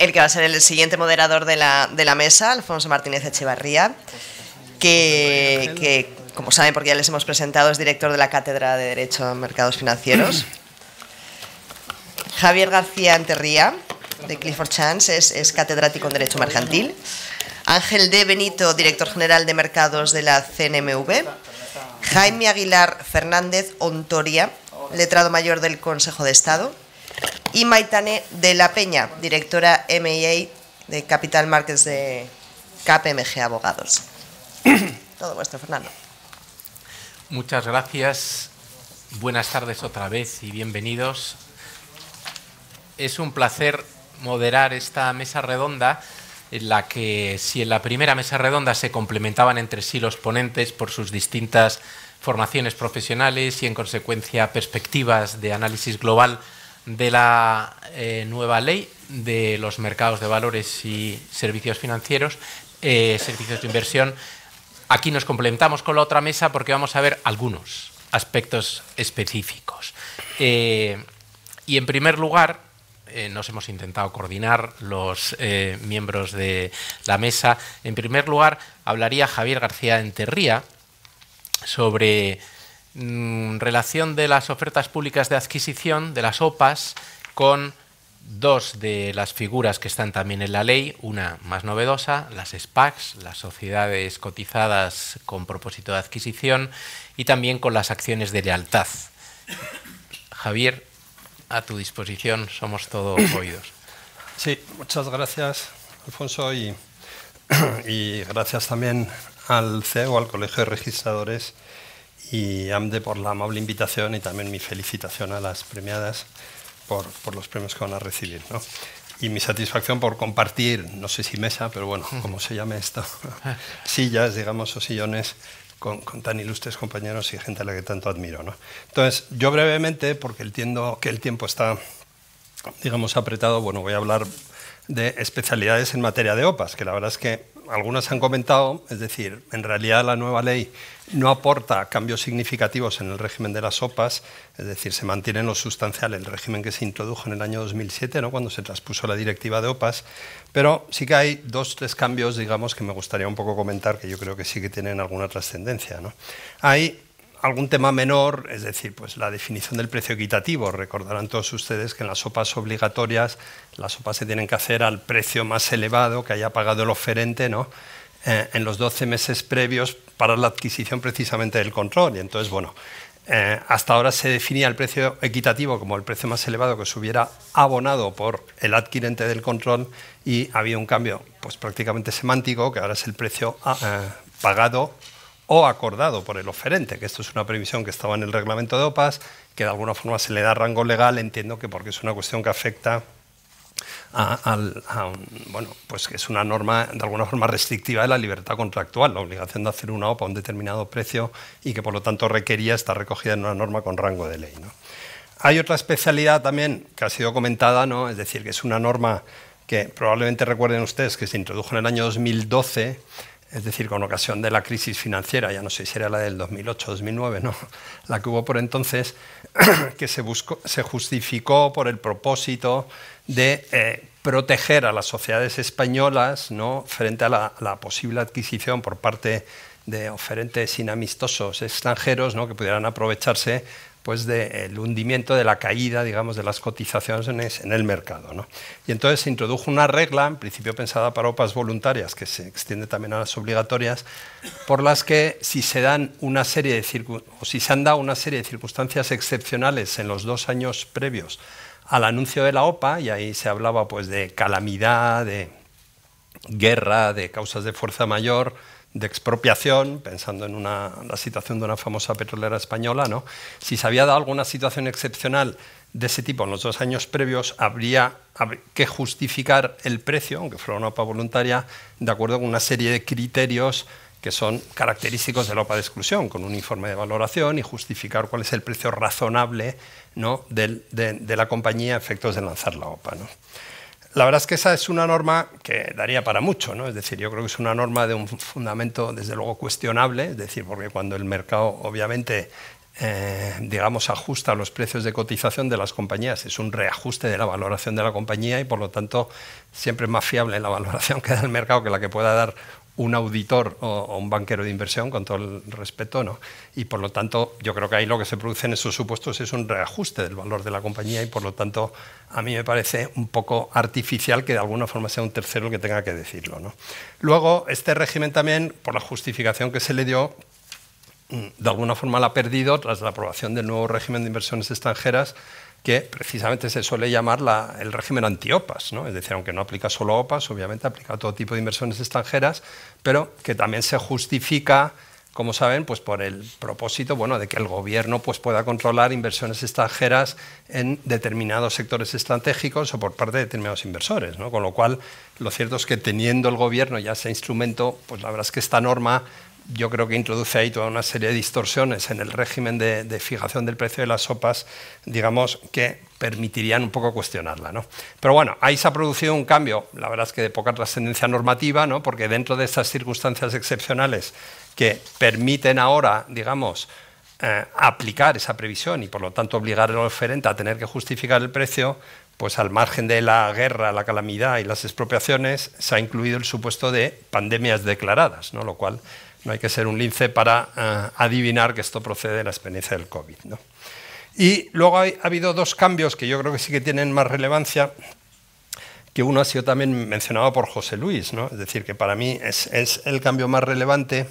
el que va a ser el siguiente moderador de la, mesa, Alfonso Martínez Echevarría, que, como saben, porque ya les hemos presentado, es director de la Cátedra de Derecho a Mercados Financieros. Javier García Anterría, de Clifford Chance, es, es catedrático en Derecho Mercantil. Ángel D. Benito, director general de Mercados de la CNMV. Jaime Aguilar Fernández Ontoria, letrado mayor del Consejo de Estado y Maitane de la Peña, directora MIA de Capital Markets de KPMG Abogados. Todo vuestro, Fernando. Muchas gracias. Buenas tardes otra vez y bienvenidos. Es un placer moderar esta mesa redonda en la que si en la primera mesa redonda se complementaban entre sí los ponentes por sus distintas formaciones profesionales y en consecuencia perspectivas de análisis global, de la eh, nueva ley de los mercados de valores y servicios financieros, eh, servicios de inversión. Aquí nos complementamos con la otra mesa porque vamos a ver algunos aspectos específicos. Eh, y en primer lugar, nos hemos intentado coordinar los miembros de la mesa. En primer lugar, hablaría Javier García Enterría sobre Mm, relación de las ofertas públicas de adquisición, de las OPAs, con dos de las figuras que están también en la ley, una más novedosa, las SPACs, las sociedades cotizadas con propósito de adquisición, y también con las acciones de lealtad. Javier, a tu disposición, somos todos oídos. Sí, muchas gracias, Alfonso, y gracias también al CEO, al Colegio de Registradores, y AMDE por la amable invitación y también mi felicitación a las premiadas por, por los premios que van a recibir. ¿no? Y mi satisfacción por compartir, no sé si mesa, pero bueno, como se llame esto, sillas, digamos, o sillones con, con, tan ilustres compañeros y gente a la que tanto admiro. ¿no? Entonces, yo brevemente, porque entiendo que el tiempo está, digamos, apretado, bueno, voy a hablar de especialidades en materia de OPAs, que la verdad es que algunas han comentado, es decir, en realidad la nueva ley no aporta cambios significativos en el régimen de las OPAs, es decir, se mantiene en lo sustancial el régimen que se introdujo en el año 2007, ¿no? cuando se transpuso la directiva de OPAS, pero sí que hay dos, tres cambios, digamos, que me gustaría un poco comentar, que yo creo que sí que tienen alguna trascendencia. Hay algún tema menor, es decir, pues la definición del precio equitativo. Recordarán todos ustedes que en las OPAs obligatorias las OPAs se tienen que hacer al precio más elevado que haya pagado el oferente, ¿no? Eh, en los 12 meses previos para la adquisición precisamente del control. Y entonces, bueno, eh, hasta ahora se definía el precio equitativo como el precio más elevado que se hubiera abonado por el adquirente del control y había un cambio pues, prácticamente semántico, que ahora es el precio ah, eh, pagado o acordado por el oferente, que esto es una previsión que estaba en el reglamento de OPAS, que de alguna forma se le da rango legal, entiendo que porque es una cuestión que afecta bueno, pues que es una norma de alguna forma restrictiva de la libertad contractual, la obligación de hacer una OPA a un determinado precio y que por lo tanto requería estar recogida en una norma con rango de ley. ¿no? Hay otra especialidad también que ha sido comentada, ¿no? es decir, que es una norma que probablemente recuerden ustedes que se introdujo en el año 2012 es decir, con ocasión de la crisis financiera, ya no sé si era la del 2008-2009, ¿no? la que hubo por entonces, que se, buscó, se justificó por el propósito de eh, proteger a las sociedades españolas ¿no? frente a la, la, posible adquisición por parte de oferentes inamistosos extranjeros ¿no? que pudieran aprovecharse pues del hundimiento, de la caída, digamos, de las cotizaciones en el mercado. Y entonces se introdujo una regla, en principio pensada para OPAs voluntarias, que se extiende también a las obligatorias, por las que si se dan una serie si se han dado una serie de circunstancias excepcionales en los dos años previos al anuncio de la OPA, y ahí se hablaba pues de calamidad, de guerra, de causas de fuerza mayor, de expropiación, pensando en una, la situación de una famosa petrolera española, ¿no? si se había dado alguna situación excepcional de ese tipo en los dos años previos, habría que justificar el precio, aunque fuera una OPA voluntaria, de acuerdo con una serie de criterios que son característicos de la OPA de exclusión, con un informe de valoración y justificar cuál es el precio razonable de, la compañía a efectos de lanzar la OPA. ¿no? La verdad es que esa es una norma que daría para mucho, ¿no? Es decir, yo creo que es una norma de un fundamento, desde luego, cuestionable, es decir, porque cuando el mercado, obviamente, eh, digamos, ajusta los precios de cotización de las compañías, es un reajuste de la valoración de la compañía y, por lo tanto, siempre es más fiable la valoración que da el mercado que la que pueda dar un auditor o, un banquero de inversión, con todo el respeto, no. Y por lo tanto, yo creo que ahí lo que se produce en esos supuestos es un reajuste del valor de la compañía y por lo tanto a mí me parece un poco artificial que de alguna forma sea un tercero el que tenga que decirlo. ¿no? Luego, este régimen también, por la justificación que se le dio, mm, de alguna forma la ha perdido tras la aprobación del nuevo régimen de inversiones extranjeras que precisamente se suele llamar el régimen anti-OPAS, ¿no? es decir, aunque no aplica solo OPAS, obviamente aplica todo tipo de inversiones extranjeras, pero que también se justifica, como saben, pues por el propósito bueno, de que el gobierno pues, pueda controlar inversiones extranjeras en determinados sectores estratégicos o por parte de determinados inversores. ¿no? Con lo cual, lo cierto es que teniendo el gobierno ya ese instrumento, pues la verdad es que esta norma yo creo que introduce ahí toda una serie de distorsiones en el régimen de, fijación del precio de las sopas, digamos, que permitirían un poco cuestionarla. ¿no? Pero bueno, ahí se ha producido un cambio, la verdad es que de poca trascendencia normativa, ¿no? porque dentro de estas circunstancias excepcionales que permiten ahora, digamos, eh, aplicar esa previsión y por lo tanto obligar al oferente a tener que justificar el precio, pues al margen de la guerra, la calamidad y las expropiaciones, se ha incluido el supuesto de pandemias declaradas, ¿no? lo cual no hay que ser un lince para eh, adivinar que esto procede de la experiencia del COVID. Y luego ha habido dos cambios que yo creo que sí que tienen más relevancia, que uno ha sido también mencionado por José Luis, ¿no? es decir, que para mí es, el cambio más relevante,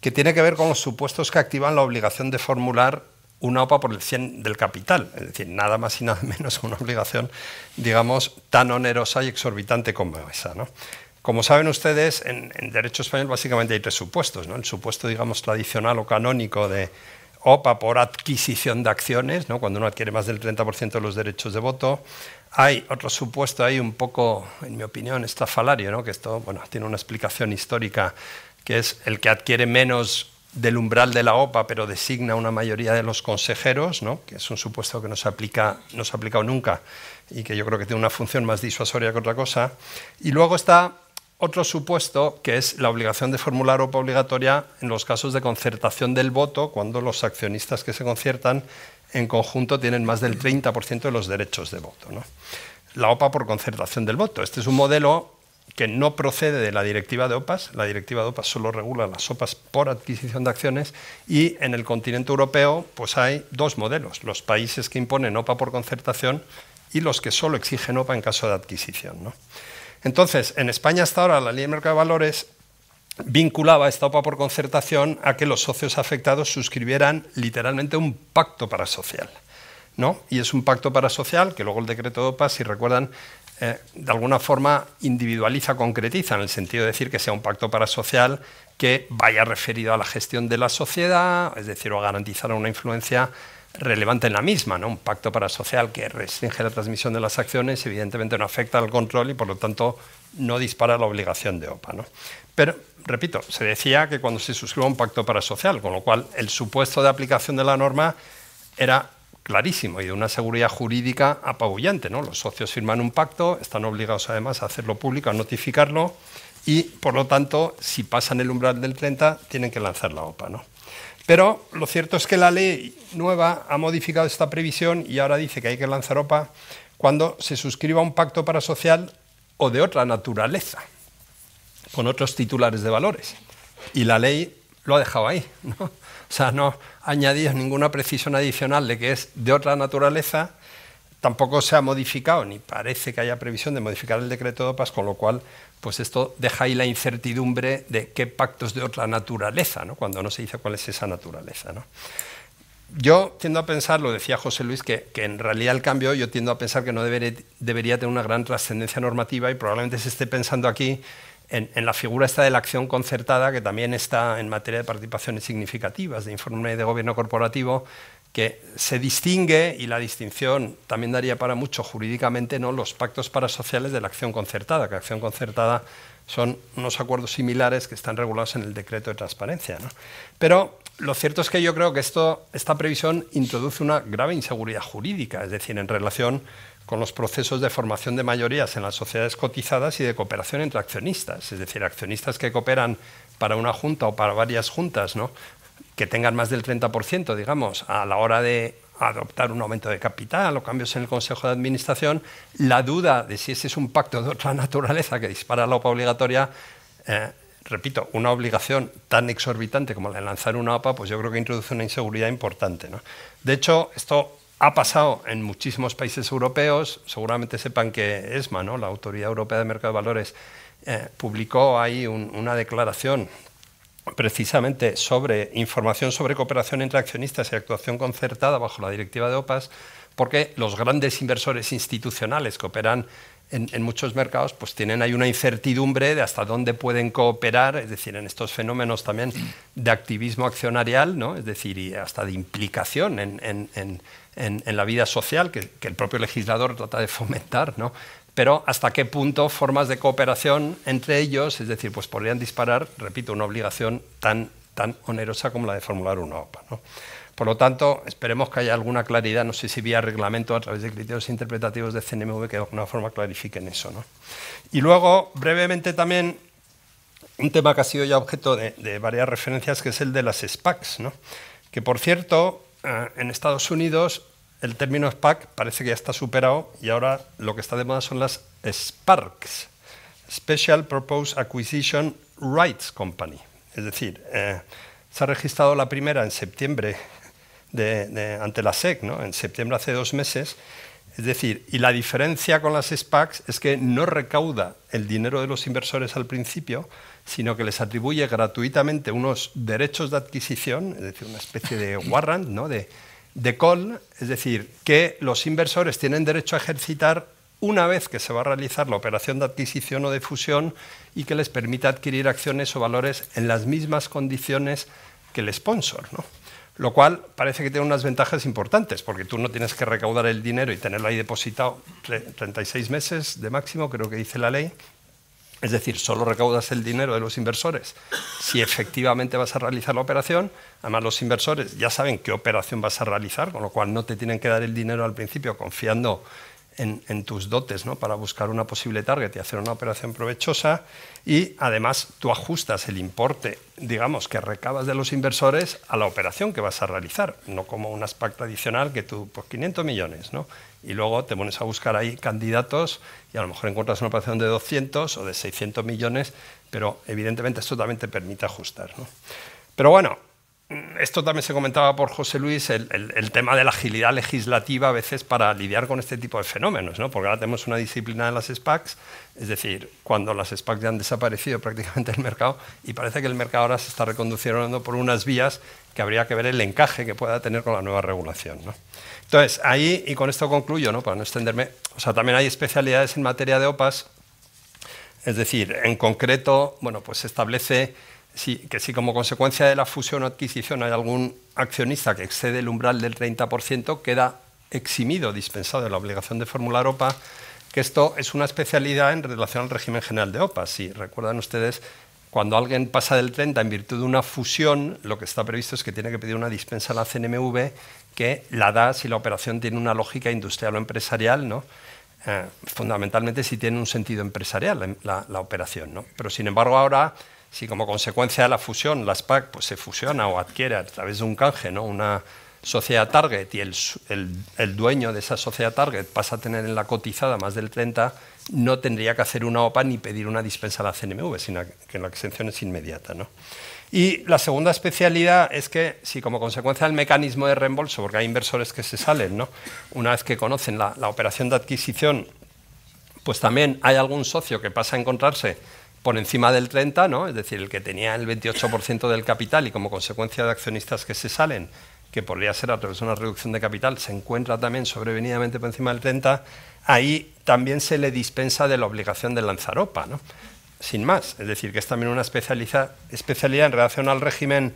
que tiene que ver con los supuestos que activan la obligación de formular una OPA por el 100 del capital, es decir, nada más y nada menos una obligación, digamos, tan onerosa y exorbitante como esa. Como saben ustedes, en, derecho español básicamente hay tres supuestos. ¿no? El supuesto, digamos, tradicional o canónico de OPA por adquisición de acciones, ¿no? cuando uno adquiere más del 30% de los derechos de voto. Hay otro supuesto ahí un poco, en mi opinión, estafalario, ¿no? que esto bueno, tiene una explicación histórica, que es el que adquiere menos del umbral de la OPA, pero designa una mayoría de los consejeros, que es un supuesto que no se, aplica, no se ha aplicado nunca y que yo creo que tiene una función más disuasoria que otra cosa. Y luego está otro supuesto que es la obligación de formular OPA obligatoria en los casos de concertación del voto, cuando los accionistas que se conciertan en conjunto tienen más del 30% de los derechos de voto. La OPA por concertación del voto. Este es un modelo que no procede de la directiva de OPAs. La directiva de OPAs solo regula las OPAs por adquisición de acciones y en el continente europeo pues hay dos modelos. Los países que imponen OPA por concertación y los que solo exigen OPA en caso de adquisición. Entonces, en España hasta ahora la ley de mercado de valores vinculaba esta OPA por concertación a que los socios afectados suscribieran literalmente un pacto parasocial. ¿no? Y es un pacto parasocial que luego el decreto de OPA, si recuerdan, eh, de alguna forma individualiza, concretiza, en el sentido de decir que sea un pacto parasocial que vaya referido a la gestión de la sociedad, es decir, o a garantizar una influencia relevante en la misma. ¿no? Un pacto parasocial que restringe la transmisión de las acciones evidentemente no afecta al control y por lo tanto no dispara la obligación de OPA. ¿no? Pero, repito, se decía que cuando se suscriba un pacto parasocial, con lo cual el supuesto de aplicación de la norma era clarísimo y de una seguridad jurídica apabullante. ¿no? Los socios firman un pacto, están obligados además a hacerlo público, a notificarlo y, por lo tanto, si pasan el umbral del 30, tienen que lanzar la OPA. ¿no? Pero lo cierto es que la ley nueva ha modificado esta previsión y ahora dice que hay que lanzar OPA cuando se suscriba un pacto parasocial o de otra naturaleza, con otros titulares de valores. Y la ley lo ha dejado ahí. ¿no? O sea, no ha añadido ninguna precisión adicional de que es de otra naturaleza tampoco se ha modificado, ni parece que haya previsión de modificar el decreto de OPAS, con lo cual, pues esto deja ahí la incertidumbre de qué pactos de otra naturaleza, cuando no se dice cuál es esa naturaleza. Yo tiendo a pensar, lo decía José Luis, que, en realidad el cambio yo tiendo a pensar que no debería, tener una gran trascendencia normativa y probablemente se esté pensando aquí en, en, la figura esta de la acción concertada, que también está en materia de participaciones significativas, de informe de gobierno corporativo, que se distingue, y la distinción también daría para mucho jurídicamente, ¿no? los pactos parasociales de la acción concertada, que acción concertada son unos acuerdos similares que están regulados en el decreto de transparencia. Pero lo cierto es que yo creo que esto, esta previsión introduce una grave inseguridad jurídica, es decir, en relación con los procesos de formación de mayorías en las sociedades cotizadas y de cooperación entre accionistas, es decir, accionistas que cooperan para una junta o para varias juntas, ¿no? que tengan más del 30%, digamos, a la hora de adoptar un aumento de capital o cambios en el Consejo de Administración, la duda de si ese es un pacto de otra naturaleza que dispara la OPA obligatoria, eh, repito, una obligación tan exorbitante como la de lanzar una OPA, pues yo creo que introduce una inseguridad importante. De hecho, esto ha pasado en muchísimos países europeos, seguramente sepan que ESMA, ¿no? la Autoridad Europea de Mercado de Valores, eh, publicó ahí una declaración precisamente sobre información sobre cooperación entre accionistas y actuación concertada bajo la directiva de OPAS, porque los grandes inversores institucionales que operan en, muchos mercados pues tienen ahí una incertidumbre de hasta dónde pueden cooperar, es decir, en estos fenómenos también de activismo accionarial, ¿no? es decir, y hasta de implicación en, la vida social que, que, el propio legislador trata de fomentar, ¿no? pero hasta qué punto formas de cooperación entre ellos, es decir, pues podrían disparar, repito, una obligación tan, tan onerosa como la de formular una OPA. Por lo tanto, esperemos que haya alguna claridad, no sé si vía reglamento a través de criterios interpretativos de CNMV que de alguna forma clarifiquen eso. ¿no? Y luego, brevemente también, un tema que ha sido ya objeto de, varias referencias, que es el de las SPACs, que por cierto, eh, en Estados Unidos el término SPAC parece que ya está superado y ahora lo que está de moda son las SPARCs, Special Purpose Acquisition Rights Company. Es decir, eh, se ha registrado la primera en septiembre ante la SEC, ¿no? en septiembre hace dos meses. Es decir, y la diferencia con las SPACs es que no recauda el dinero de los inversores al principio, sino que les atribuye gratuitamente unos derechos de adquisición, es decir, una especie de warrant, ¿no? de, de call, es decir, que los inversores tienen derecho a ejercitar una vez que se va a realizar la operación de adquisición o de fusión y que les permita adquirir acciones o valores en las mismas condiciones que el sponsor. Lo cual parece que tiene unas ventajas importantes, porque tú no tienes que recaudar el dinero y tenerlo ahí depositado 36 meses de máximo, creo que dice la ley. Es decir, solo recaudas el dinero de los inversores si efectivamente vas a realizar la operación Además, los inversores ya saben qué operación vas a realizar, con lo cual no te tienen que dar el dinero al principio confiando en, tus dotes ¿no? para buscar una posible target y hacer una operación provechosa y además tú ajustas el importe, digamos, que recabas de los inversores a la operación que vas a realizar, no como un aspecto adicional que tú, pues 500 millones, ¿no? Y luego te pones a buscar ahí candidatos y a lo mejor encuentras una operación de 200 o de 600 millones, pero evidentemente esto también te permite ajustar, Pero bueno, esto también se comentaba por José Luis, el, tema de la agilidad legislativa a veces para lidiar con este tipo de fenómenos, ¿no? porque ahora tenemos una disciplina de las SPACs, es decir, cuando las SPACs ya han desaparecido prácticamente del mercado y parece que el mercado ahora se está reconduciendo por unas vías que habría que ver el encaje que pueda tener con la nueva regulación. Entonces, ahí, y con esto concluyo, ¿no? para no extenderme, o sea, también hay especialidades en materia de OPAS, es decir, en concreto, bueno, pues se establece que si como consecuencia de la fusión o adquisición hay algún accionista que excede el umbral del 30%, queda eximido, dispensado de la obligación de formular OPA, que esto es una especialidad en relación al régimen general de OPA. Si recuerdan ustedes, cuando alguien pasa del 30 en virtud de una fusión, lo que está previsto es que tiene que pedir una dispensa a la CNMV que la da si la operación tiene una lógica industrial o empresarial, ¿no? Eh, fundamentalmente si tiene un sentido empresarial la, la, operación. ¿no? Pero sin embargo ahora si como consecuencia de la fusión las SPAC pues se fusiona o adquiere a través de un canje ¿no? una sociedad target y el, dueño de esa sociedad target pasa a tener en la cotizada más del 30, no tendría que hacer una OPA ni pedir una dispensa a la CNMV, sino que la exención es inmediata. Y la segunda especialidad es que, si como consecuencia del mecanismo de reembolso, porque hay inversores que se salen, ¿no? una vez que conocen la, la operación de adquisición, pues también hay algún socio que pasa a encontrarse por encima del 30, ¿no? es decir, el que tenía el 28% del capital y como consecuencia de accionistas que se salen, que podría ser a través de una reducción de capital, se encuentra también sobrevenidamente por encima del 30, ahí también se le dispensa de la obligación de lanzaropa, ¿no? sin más. Es decir, que es también una especialidad en relación al régimen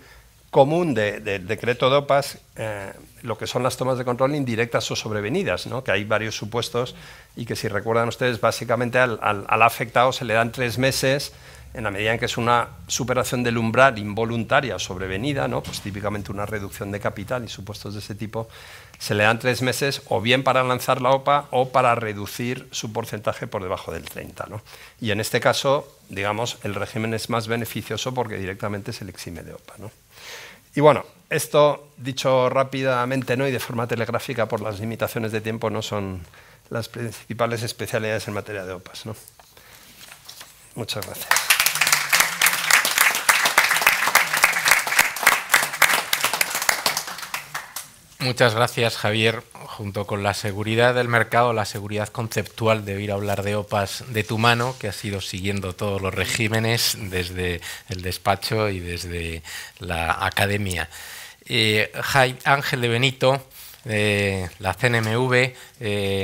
común del decreto de OPAs, eh, lo que son las tomas de control indirectas o sobrevenidas, ¿no? que hay varios supuestos y que si recuerdan ustedes, básicamente al, afectado se le dan tres meses en la medida en que es una superación del umbral involuntaria o sobrevenida, ¿no? pues típicamente una reducción de capital y supuestos de ese tipo, se le dan tres meses o bien para lanzar la OPA o para reducir su porcentaje por debajo del 30. ¿no? Y en este caso, digamos, el régimen es más beneficioso porque directamente se le exime de OPA. ¿no? Y bueno, esto dicho rápidamente ¿no? y de forma telegráfica por las limitaciones de tiempo no son las principales especialidades en materia de OPAS. ¿no? Muchas gracias. Muchas gracias, Javier junto con la seguridad del mercado, la seguridad conceptual de ir a hablar de OPAs de tu mano, que ha sido siguiendo todos los regímenes desde el despacho y desde la academia. Eh, Ángel de Benito, eh, la CNMV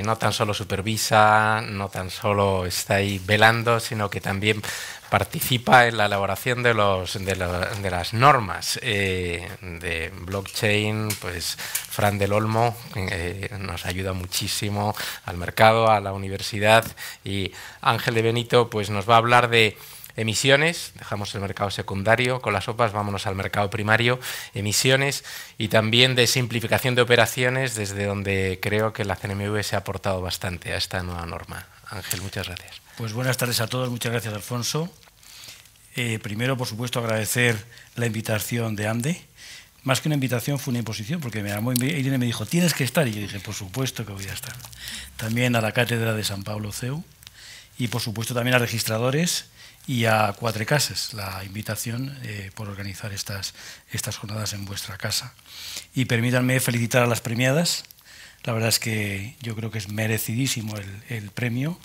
no tan solo supervisa, no tan solo está ahí velando, sino que también participa en la elaboración de, los, de, las normas eh, de blockchain, pues Fran del Olmo eh, nos ayuda muchísimo al mercado, a la universidad y Ángel de Benito pues nos va a hablar de emisiones, dejamos el mercado secundario con las sopas, vámonos al mercado primario, emisiones y también de simplificación de operaciones, desde donde creo que la CNMV se ha aportado bastante a esta nueva norma. Ángel, muchas gracias. Pues buenas tardes a todos. Muchas gracias, Alfonso. Eh, primero, por supuesto, agradecer la invitación de Ande. Más que una invitación, fue una imposición, porque me llamó Irene me dijo, tienes que estar. Y yo dije, por supuesto que voy a estar. También a la Cátedra de San Pablo CEU y, por supuesto, también a registradores y a Cuatro Casas, la invitación eh, por organizar estas, estas jornadas en vuestra casa. Y permítanme felicitar a las premiadas. La verdad es que yo creo que es merecidísimo el premio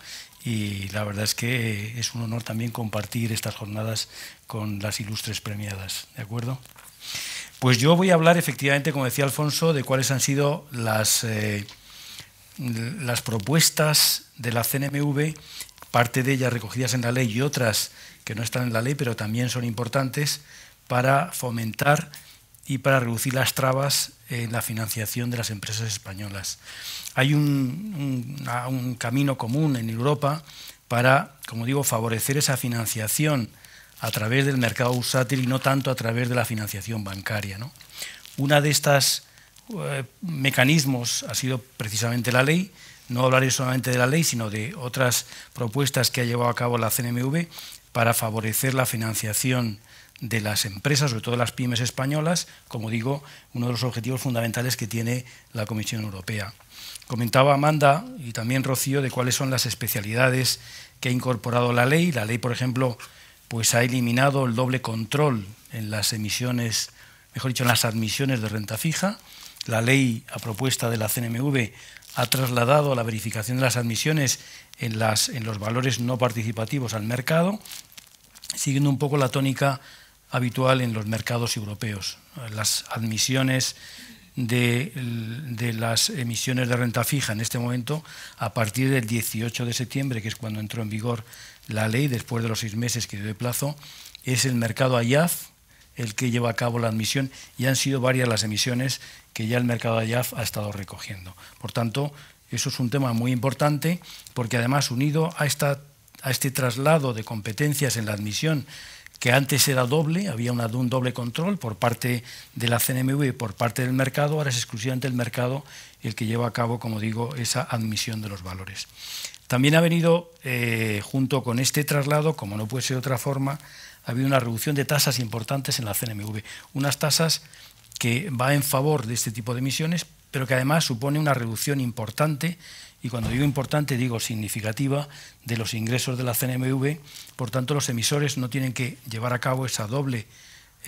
y la verdad es que es un honor también compartir estas jornadas con las ilustres premiadas. ¿De acuerdo? Pues yo voy a hablar efectivamente, como decía Alfonso, de cuáles han sido las, eh, las propuestas de la CNMV, parte de ellas recogidas en la ley y otras que no están en la ley, pero también son importantes para fomentar y para reducir las trabas en la financiación de las empresas españolas. Hay un, camino común en Europa para, como digo, favorecer esa financiación a través del mercado usátil y no tanto a través de la financiación bancaria. Uno de estas eh, mecanismos ha sido precisamente la ley. No hablaré solamente de la ley, sino de otras propuestas que ha llevado a cabo la CNMV para favorecer la financiación de las empresas, sobre todo de las pymes españolas, como digo, uno de los objetivos fundamentales que tiene la Comisión Europea. Comentaba Amanda y también Rocío de cuáles son las especialidades que ha incorporado la ley. La ley, por ejemplo, pues ha eliminado el doble control en las emisiones, mejor dicho, en las admisiones de renta fija. La ley a propuesta de la CNMV ha trasladado la verificación de las admisiones en, las, en los valores no participativos al mercado, siguiendo un poco la tónica habitual en los mercados europeos. Las admisiones de, las emisiones de renta fija en este momento, a partir del 18 de septiembre, que es cuando entró en vigor la ley, después de los seis meses que dio de plazo, es el mercado AYAF el que lleva a cabo la admisión y han sido varias las emisiones que ya el mercado AYAF ha estado recogiendo. Por tanto, eso es un tema muy importante porque además unido a, esta, a este traslado de competencias en la admisión que antes era doble, había un doble control por parte de la CNMV y por parte del mercado, ahora es exclusivamente el mercado el que lleva a cabo, como digo, esa admisión de los valores. También ha venido, eh, junto con este traslado, como no puede ser de otra forma, ha habido una reducción de tasas importantes en la CNMV, unas tasas que va en favor de este tipo de emisiones, pero que además supone una reducción importante y cuando digo importante digo significativa, de los ingresos de la CNMV. Por tanto, los emisores no tienen que llevar a cabo esa doble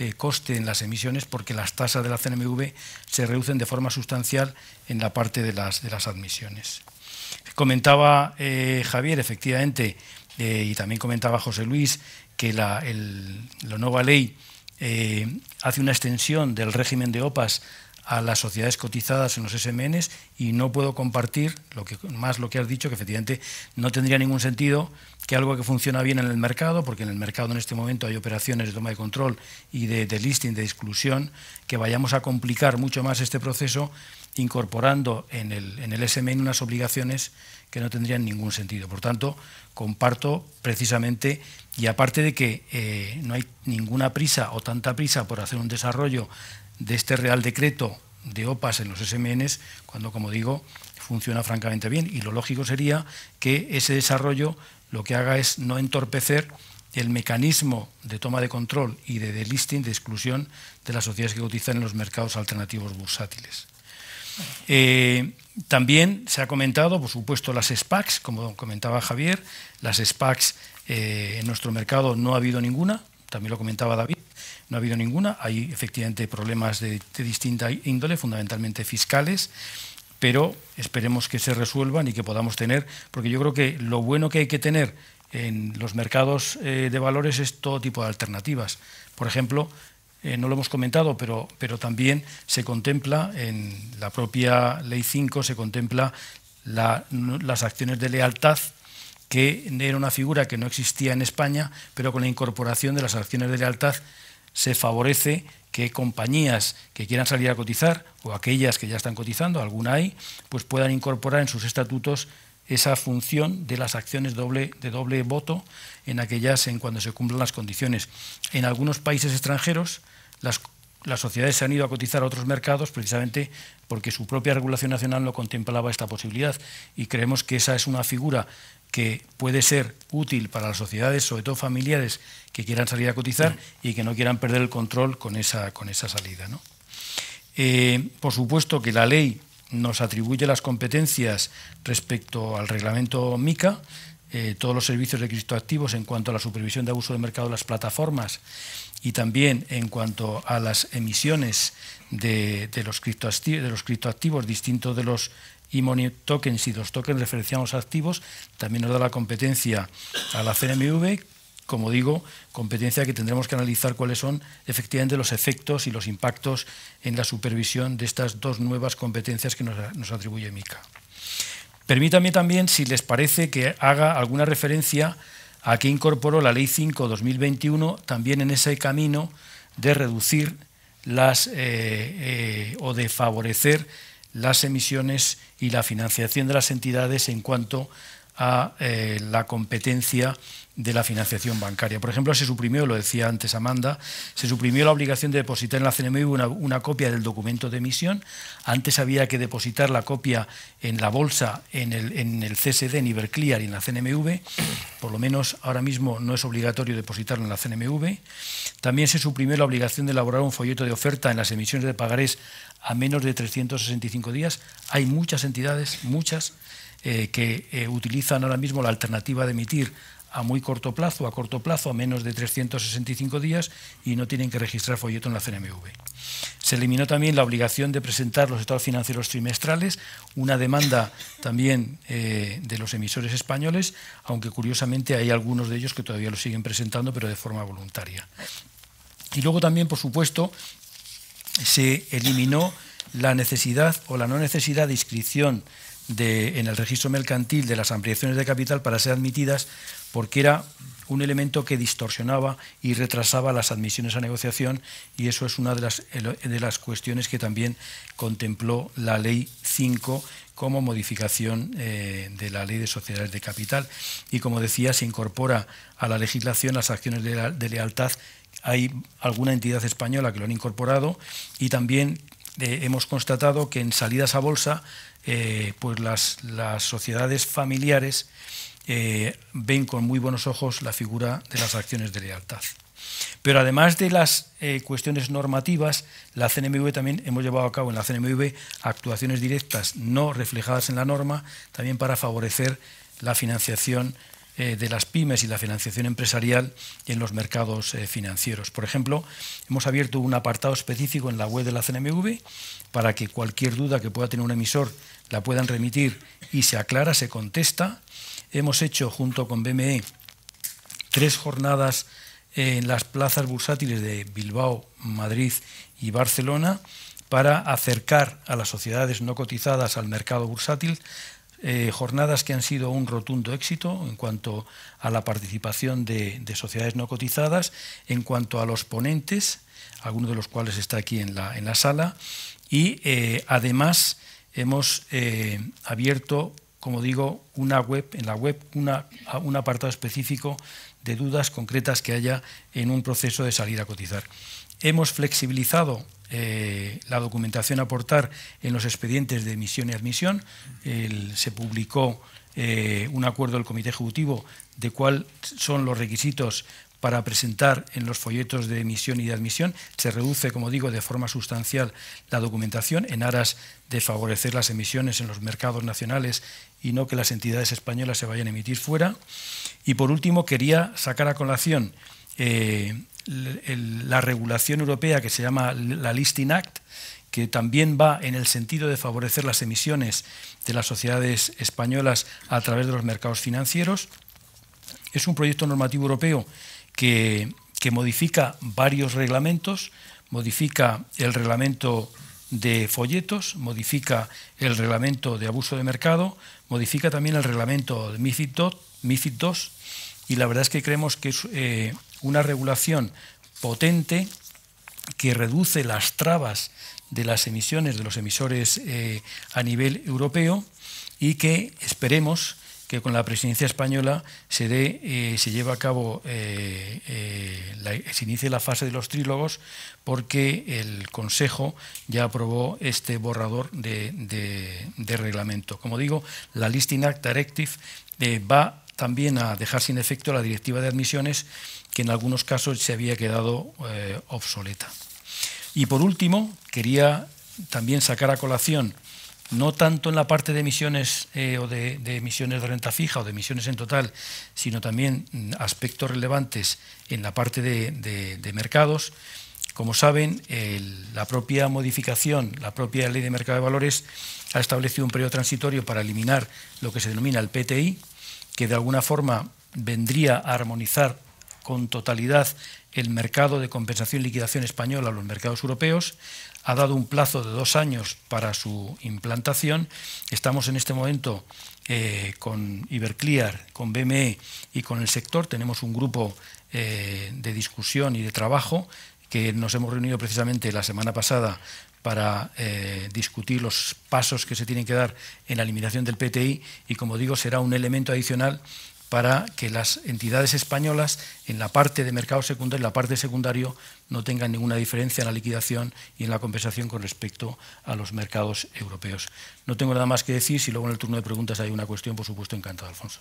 eh, coste en las emisiones porque las tasas de la CNMV se reducen de forma sustancial en la parte de las, de las admisiones. Comentaba eh, Javier, efectivamente, eh, y también comentaba José Luis, que la, la nueva ley hace una extensión del régimen de OPAS a las sociedades cotizadas en los SMNs y no puedo compartir más lo que has dicho, que efectivamente no tendría ningún sentido que algo que funciona bien en el mercado, porque en el mercado en este momento hay operaciones de toma de control y de, listing, de exclusión, que vayamos a complicar mucho más este proceso incorporando en el, en el SMN unas obligaciones que no tendrían ningún sentido. Por tanto, comparto precisamente, y aparte de que eh, no hay ninguna prisa o tanta prisa por hacer un desarrollo de este Real Decreto de OPAS en los SMNs, cuando, como digo, funciona francamente bien. Y lo lógico sería que ese desarrollo lo que haga es no entorpecer el mecanismo de toma de control y de delisting, de exclusión de las sociedades que cotizan en los mercados alternativos bursátiles. Eh, también se ha comentado, por supuesto, las SPACs, como comentaba Javier, las SPACs eh, en nuestro mercado no ha habido ninguna, también lo comentaba David, no ha habido ninguna. Hay efectivamente problemas de, distinta índole, fundamentalmente fiscales, pero esperemos que se resuelvan y que podamos tener, porque yo creo que lo bueno que hay que tener en los mercados eh, de valores es todo tipo de alternativas. Por ejemplo, eh, no lo hemos comentado, pero, pero también se contempla en la propia Ley 5, se contempla las acciones de lealtad que era una figura que no existía en España, pero con la incorporación de las acciones de lealtad se favorece que compañías que quieran salir a cotizar o aquellas que ya están cotizando, alguna hay, pues puedan incorporar en sus estatutos esa función de las acciones doble, de doble voto en aquellas en cuando se cumplan las condiciones. En algunos países extranjeros las, las sociedades se han ido a cotizar a otros mercados precisamente porque su propia regulación nacional no contemplaba esta posibilidad y creemos que esa es una figura que puede ser útil para las sociedades, sobre todo familiares, que quieran salir a cotizar mm. y que no quieran perder el control con esa, con esa salida. Eh, por supuesto que la ley nos atribuye las competencias respecto al reglamento MICA, eh, todos los servicios de criptoactivos en cuanto a la supervisión de abuso de mercado de las plataformas y también en cuanto a las emisiones de, los, de los criptoactivos distintos de los y money tokens y dos tokens referenciamos activos. También nos da la competencia a la CNMV, como digo, competencia que tendremos que analizar cuáles son efectivamente los efectos y los impactos en la supervisión de estas dos nuevas competencias que nos, atribuye MICA. Permítanme también, si les parece, que haga alguna referencia a que incorporó la Ley 5-2021 también en ese camino de reducir las eh, eh, o de favorecer las emisiones y la financiación de las entidades en cuanto a eh, la competencia de la financiación bancaria. Por ejemplo, se suprimió, lo decía antes Amanda, se suprimió la obligación de depositar en la CNMV una, copia del documento de emisión. Antes había que depositar la copia en la bolsa, en el, en el CSD, en Iberclear y en la CNMV. Por lo menos ahora mismo no es obligatorio depositarlo en la CNMV. También se suprimió la obligación de elaborar un folleto de oferta en las emisiones de pagarés a menos de 365 días. Hay muchas entidades, muchas, eh, que eh, utilizan ahora mismo la alternativa de emitir a muy corto plazo, a corto plazo, a menos de 365 días y no tienen que registrar folleto en la CNMV. Se eliminó también la obligación de presentar los estados financieros trimestrales, una demanda también eh, de los emisores españoles, aunque curiosamente hay algunos de ellos que todavía lo siguen presentando, pero de forma voluntaria. Y luego también, por supuesto, se eliminó la necesidad o la no necesidad de inscripción en el registro mercantil de las ampliaciones de capital para ser admitidas porque era un elemento que distorsionaba y retrasaba las admisiones a negociación y eso es una de las, cuestiones que también contempló la Ley 5 como modificación eh, de la Ley de Sociedades de Capital. Y como decía, se incorpora a la legislación las acciones de, lealtad. Hay alguna entidad española que lo han incorporado y también eh, hemos constatado que en salidas a bolsa eh, pues las, las, sociedades familiares eh, ven con muy buenos ojos la figura de las acciones de lealtad. Pero además de las eh, cuestiones normativas, la CNMV también hemos llevado a cabo en la CNMV actuaciones directas no reflejadas en la norma, también para favorecer la financiación eh, de las pymes y la financiación empresarial en los mercados eh, financieros. Por ejemplo, hemos abierto un apartado específico en la web de la CNMV para que cualquier duda que pueda tener un emisor la puedan remitir y se aclara, se contesta. Hemos hecho junto con BME tres jornadas en las plazas bursátiles de Bilbao, Madrid y Barcelona para acercar a las sociedades no cotizadas al mercado bursátil eh, jornadas que han sido un rotundo éxito en cuanto a la participación de, sociedades no cotizadas, en cuanto a los ponentes, algunos de los cuales está aquí en la, en la sala, y eh, además hemos eh, abierto, como digo, una web, en la web una, un apartado específico de dudas concretas que haya en un proceso de salir a cotizar. Hemos flexibilizado eh, la documentación aportar en los expedientes de emisión y admisión. se publicó eh, un acuerdo del Comité Ejecutivo de cuáles son los requisitos para presentar en los folletos de emisión y de admisión. Se reduce, como digo, de forma sustancial la documentación en aras de favorecer las emisiones en los mercados nacionales y no que las entidades españolas se vayan a emitir fuera. Y por último, quería sacar a colación eh, la regulación europea que se llama la Listing Act, que también va en el sentido de favorecer las emisiones de las sociedades españolas a través de los mercados financieros. Es un proyecto normativo europeo que, modifica varios reglamentos, modifica el reglamento de folletos, modifica el reglamento de abuso de mercado, modifica también el reglamento de MIFID II, y la verdad es que creemos que es eh, una regulación potente que reduce las trabas de las emisiones de los emisores eh, a nivel europeo y que esperemos que con la presidencia española se, dé, eh, se lleve a cabo, eh, se inicie la fase de los trílogos, porque el Consejo ya aprobó este borrador de, de reglamento. Como digo, la Listing Act Directive va también a dejar sin efecto la directiva de admisiones que en algunos casos se había quedado eh, obsoleta. Y por último, quería también sacar a colación, no tanto en la parte de emisiones eh, o de, emisiones de renta fija o de emisiones en total, sino también mm, aspectos relevantes en la parte de, mercados. Como saben, la propia modificación, la propia ley de mercado de valores ha establecido un periodo transitorio para eliminar lo que se denomina el PTI, que de alguna forma vendría a armonizar con totalidad el mercado de compensación y liquidación española a los mercados europeos, ha dado un plazo de dos años para su implantación. Estamos en este momento eh, con Iberclear, con BME y con el sector. Tenemos un grupo eh, de discusión y de trabajo que nos hemos reunido precisamente la semana pasada para eh, discutir los pasos que se tienen que dar en la eliminación del PTI y, como digo, será un elemento adicional para que las entidades españolas en la parte de mercado secundario, en la parte secundario, no tengan ninguna diferencia en la liquidación y en la compensación con respecto a los mercados europeos. No tengo nada más que decir, si luego en el turno de preguntas hay una cuestión, por supuesto, encantado, Alfonso.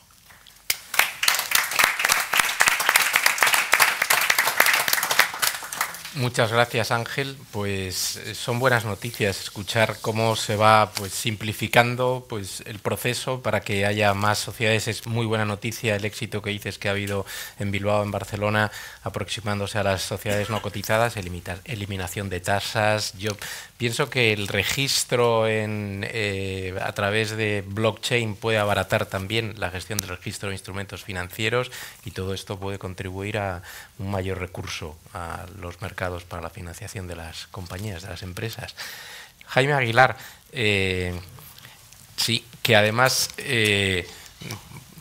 Muchas gracias Ángel, pues eh, son buenas noticias escuchar cómo se va pues simplificando pues el proceso para que haya más sociedades, es muy buena noticia el éxito que dices que ha habido en Bilbao, en Barcelona, aproximándose a las sociedades no cotizadas, eliminación de tasas. Yo pienso que el registro en, eh, a través de blockchain puede abaratar también la gestión del registro de instrumentos financieros y todo esto puede contribuir a un mayor recurso a los mercados para la financiación de las compañías, de las empresas. Jaime Aguilar, eh, sí, que además eh,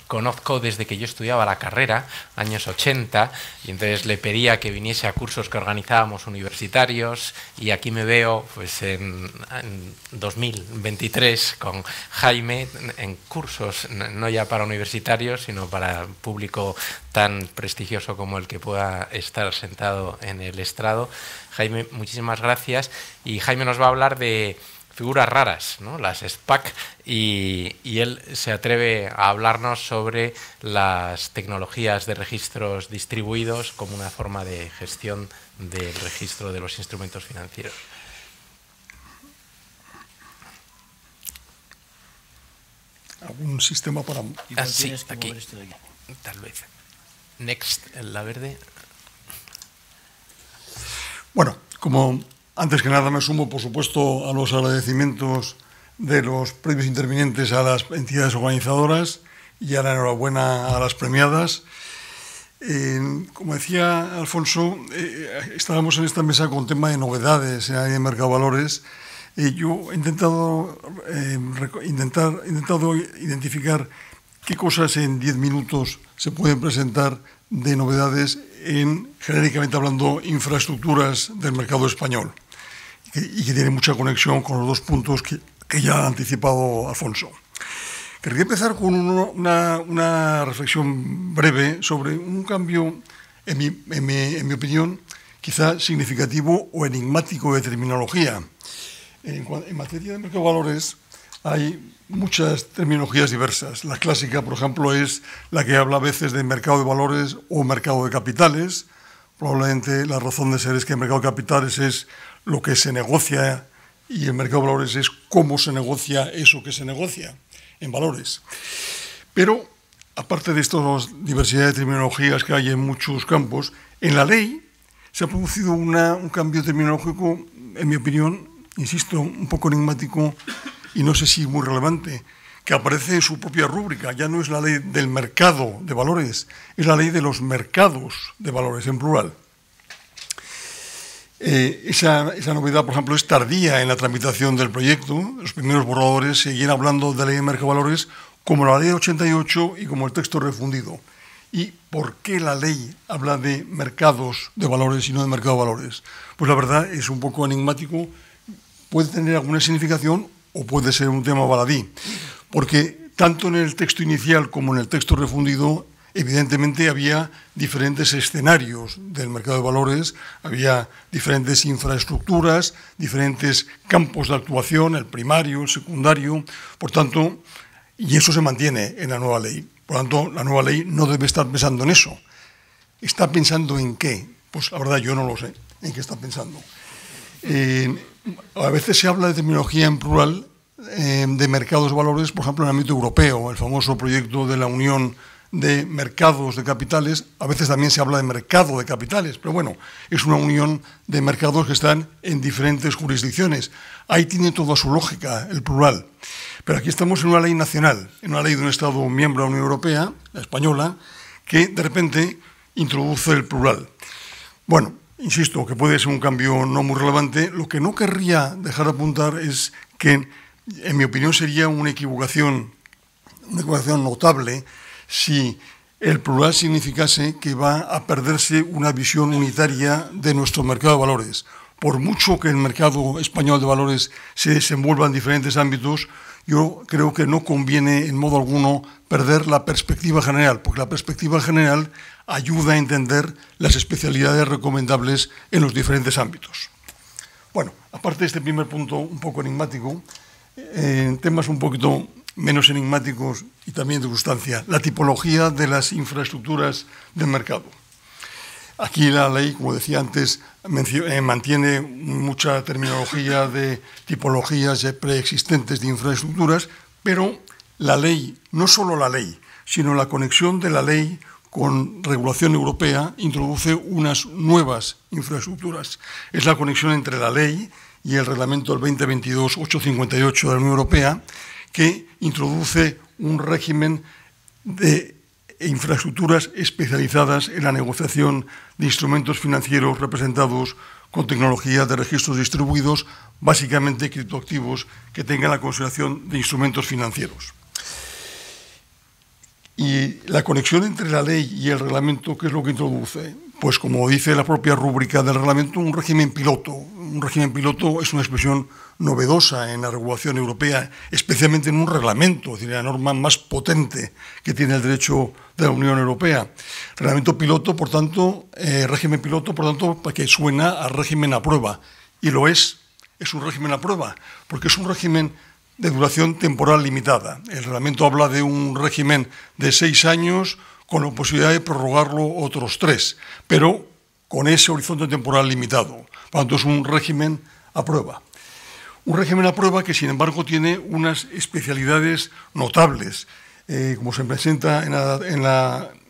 conozco desde que yo estudiaba la carrera, años 80, y entonces le pedía que viniese a cursos que organizábamos universitarios, y aquí me veo pues, en, en 2023 con Jaime en cursos, no ya para universitarios, sino para público tan prestigioso como el que pueda estar sentado en el estrado. Jaime, muchísimas gracias. Y Jaime nos va a hablar de figuras raras, ¿no? las SPAC, y, él se atreve a hablarnos sobre las tecnologías de registros distribuidos como una forma de gestión del registro de los instrumentos financieros. ¿Algún sistema para...? Ah, aquí. Tal vez. Next, en la verde. Bueno, como antes que nada me sumo, por supuesto, a los agradecimientos de los premios intervinientes a las entidades organizadoras y a la enhorabuena a las premiadas. como decía Alfonso, eh, estábamos en esta mesa con tema de novedades en el de mercado valores. Eh, yo he intentado, eh, intentar, intentado identificar qué cosas en diez minutos se pueden presentar de novedades en, genéricamente hablando, infraestructuras del mercado español y que tiene mucha conexión con los dos puntos que, ya ha anticipado Alfonso. Quería empezar con una, reflexión breve sobre un cambio, en mi, opinión, quizá significativo o enigmático de terminología. En, en materia de mercado de valores hay muchas terminologías diversas. La clásica, por ejemplo, es la que habla a veces de mercado de valores o mercado de capitales. Probablemente la razón de ser es que el mercado de capitales es lo que se negocia y el mercado de valores es cómo se negocia eso que se negocia en valores. Pero, aparte de esta diversidad de terminologías que hay en muchos campos, en la ley se ha producido un cambio terminológico, en mi opinión, insisto, un poco enigmático y no sé si muy relevante, que aparece en su propia rúbrica. Ya no es la ley del mercado de valores, es la ley de los mercados de valores, en plural. Eh, esa, novedad, por ejemplo, es tardía en la tramitación del proyecto. Los primeros borradores seguían hablando de la ley de Valores... como la ley de 88 y como el texto refundido. ¿Y por qué la ley habla de mercados de valores y no de mercado de valores? Pues la verdad es un poco enigmático. Puede tener alguna significación o puede ser un tema baladí. Porque tanto en el texto inicial como en el texto refundido evidentemente había diferentes escenarios del mercado de valores, había diferentes infraestructuras, diferentes campos de actuación, el primario, el secundario, por tanto, y eso se mantiene en la nueva ley. Por tanto, la nueva ley no debe estar pensando en eso. ¿Está pensando en qué? Pues la verdad yo no lo sé en qué está pensando. Eh, a veces se habla de terminología en plural eh, de mercados de valores, por ejemplo, en el ámbito europeo, el famoso proyecto de la Unión Europea de mercados de capitales, a veces también se habla de mercado de capitales, pero bueno, es una unión de mercados que están en diferentes jurisdicciones. Ahí tiene toda su lógica el plural. Pero aquí estamos en una ley nacional, en una ley de un Estado miembro de la Unión Europea, la española, que de repente introduce el plural. Bueno, insisto, que puede ser un cambio no muy relevante. Lo que no querría dejar apuntar es que, en mi opinión, sería una equivocación, una equivocación notable si el plural significase que va a perderse una visión unitaria de nuestro mercado de valores. Por mucho que el mercado español de valores se desenvuelva en diferentes ámbitos, yo creo que no conviene en modo alguno perder la perspectiva general, porque la perspectiva general ayuda a entender las especialidades recomendables en los diferentes ámbitos. Bueno, aparte de este primer punto un poco enigmático, eh, en temas un poquito menos enigmáticos y también de sustancia, la tipología de las infraestructuras del mercado. Aquí la ley, como decía antes, eh, mantiene mucha terminología de tipologías preexistentes de infraestructuras, pero la ley, no solo la ley, sino la conexión de la ley con regulación europea introduce unas nuevas infraestructuras. Es la conexión entre la ley y el reglamento del 2022-858 de la Unión Europea que introduce un régimen de infraestructuras especializadas en la negociación de instrumentos financieros representados con tecnología de registros distribuidos, básicamente criptoactivos que tengan la consideración de instrumentos financieros. Y la conexión entre la ley y el reglamento, ¿qué es lo que introduce? pues como dice la propia rúbrica del reglamento, un régimen piloto. Un régimen piloto es una expresión novedosa en la regulación europea, especialmente en un reglamento, es decir, la norma más potente que tiene el derecho de la Unión Europea. Reglamento piloto, por tanto, eh, régimen piloto, por tanto, ...para que suena a régimen a prueba, y lo es, es un régimen a prueba, porque es un régimen de duración temporal limitada. El reglamento habla de un régimen de seis años, con la posibilidad de prorrogarlo otros tres, pero con ese horizonte temporal limitado. Por tanto, es un régimen a prueba. Un régimen a prueba que, sin embargo, tiene unas especialidades notables. Eh, como se presenta en la,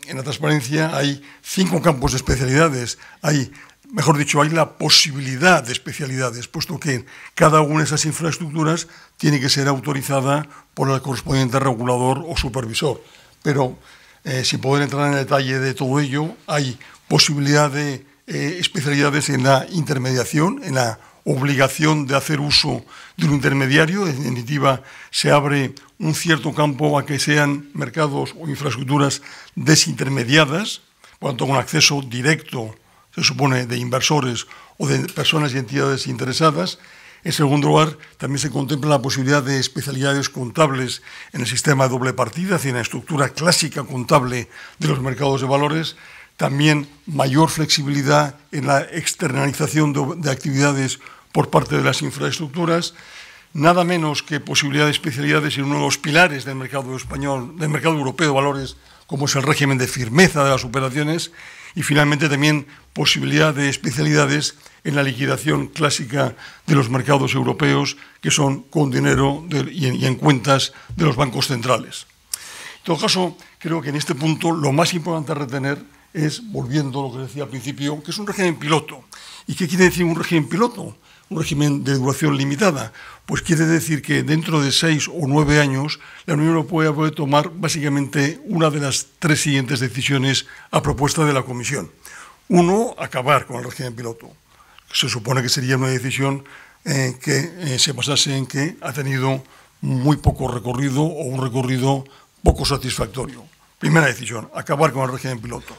en la transparencia, hay cinco campos de especialidades. Hay, mejor dicho, hay la posibilidad de especialidades, puesto que cada una de esas infraestructuras tiene que ser autorizada por el correspondiente regulador o supervisor. Pero eh, sin poder entrar en detalle de todo ello, hay posibilidad de eh, especialidades en la intermediación, en la obligación de hacer uso de un intermediario. En definitiva, se abre un cierto campo a que sean mercados o infraestructuras desintermediadas, cuanto con acceso directo, se supone, de inversores o de personas y entidades interesadas. En segundo lugar, también se contempla la posibilidad de especialidades contables en el sistema de doble partida, ...hacia la estructura clásica contable de los mercados de valores, también mayor flexibilidad en la externalización de, de actividades por parte de las infraestructuras, nada menos que posibilidad de especialidades en uno de los pilares del mercado español, del mercado europeo de valores, como es el régimen de firmeza de las operaciones, y finalmente también posibilidad de especialidades en la liquidación clásica de los mercados europeos, que son con dinero y, en, y, en, cuentas de los bancos centrales. En todo caso, creo que en este punto lo más importante a retener es, volviendo a lo que decía al principio, que es un régimen piloto. ¿Y qué quiere decir un régimen piloto? un régimen de duración limitada, pues quiere decir que dentro de seis o nueve años la Unión Europea puede tomar básicamente una de las tres siguientes decisiones a propuesta de la Comisión. Uno, acabar con el régimen piloto se supone que sería una decisión eh, que eh, se basase en que ha tenido muy poco recorrido o un recorrido poco satisfactorio. Primera decisión, acabar con el régimen piloto.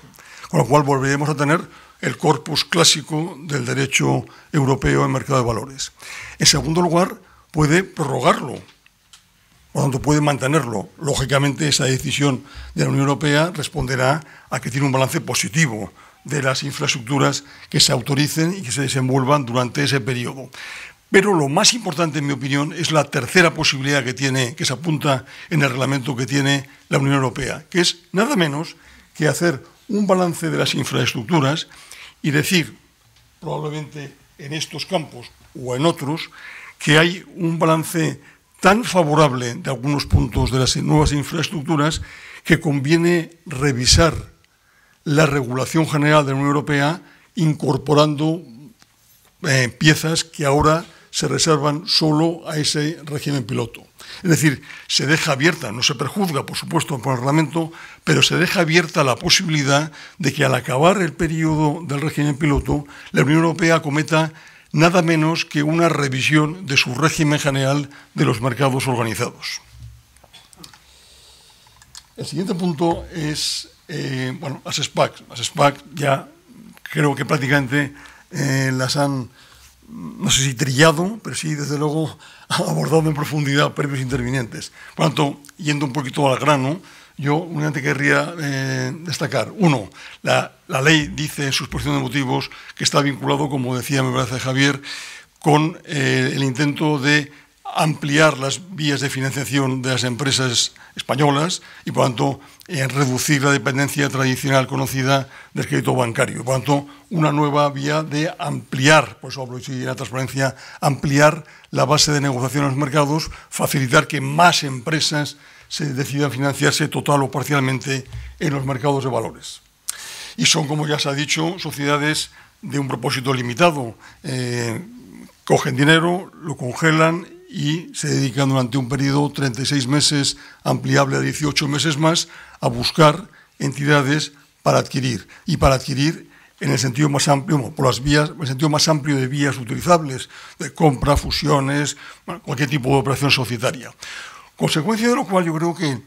Con lo cual volveremos a tener el corpus clásico del derecho europeo en mercado de valores. En segundo lugar, puede prorrogarlo, por lo tanto puede mantenerlo. Lógicamente, esa decisión de la Unión Europea responderá a que tiene un balance positivo de las infraestructuras que se autoricen y que se desenvuelvan durante ese periodo. Pero lo más importante, en mi opinión, es la tercera posibilidad que tiene, que se apunta en el reglamento que tiene la Unión Europea, que es nada menos que hacer un balance de las infraestructuras y decir, probablemente en estos campos o en otros, que hay un balance tan favorable de algunos puntos de las nuevas infraestructuras que conviene revisar la regulación general de la Unión Europea incorporando eh, piezas que ahora se reservan solo a ese régimen piloto. Es decir, se deja abierta, no se perjuzga, por supuesto, por el reglamento, pero se deja abierta la posibilidad de que al acabar el periodo del régimen piloto, la Unión Europea cometa nada menos que una revisión de su régimen general de los mercados organizados. El siguiente punto es eh, bueno, las SPAC. Las ya creo que prácticamente eh, las han, mm, no sé si trillado, pero sí, desde luego, abordado en profundidad previos intervinientes. Por lo tanto, yendo un poquito al grano, yo únicamente querría eh, destacar, uno, la, la, ley dice en su exposición de motivos que está vinculado, como decía, me parece Javier, con el intento de ampliar las vías de financiación de las empresas españolas y, por tanto, en eh, reducir la dependencia tradicional conocida del crédito bancario. Por lo tanto, una nueva vía de ampliar, por eso hablo de la transparencia, ampliar la base de negociación en los mercados, facilitar que más empresas se decidan financiarse total o parcialmente en los mercados de valores. Y son, como ya se ha dicho, sociedades de un propósito limitado. Eh, cogen dinero, lo congelan y se dedican durante un periodo 36 meses, ampliable a 18 meses más, a buscar entidades para adquirir y para adquirir en el sentido más amplio, por las vías, en el sentido más amplio de vías utilizables, de compra, fusiones, cualquier tipo de operación societaria. Consecuencia de lo cual yo creo que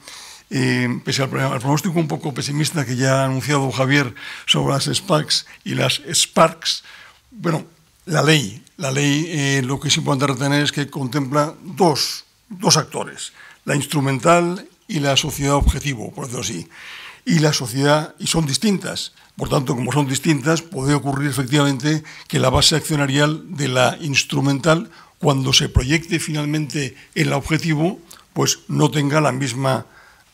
eh, pese al, al, pronóstico un poco pesimista que ya ha anunciado Javier sobre las SPACs y las SPARCs, bueno, la ley, la ley eh, lo que es importante retener es que contempla dos, actores, la instrumental y la sociedad objetivo, por decirlo así. Y la sociedad, y son distintas. Por tanto, como son distintas, puede ocurrir efectivamente que la base accionarial de la instrumental, cuando se proyecte finalmente en la objetivo, pues no tenga la misma,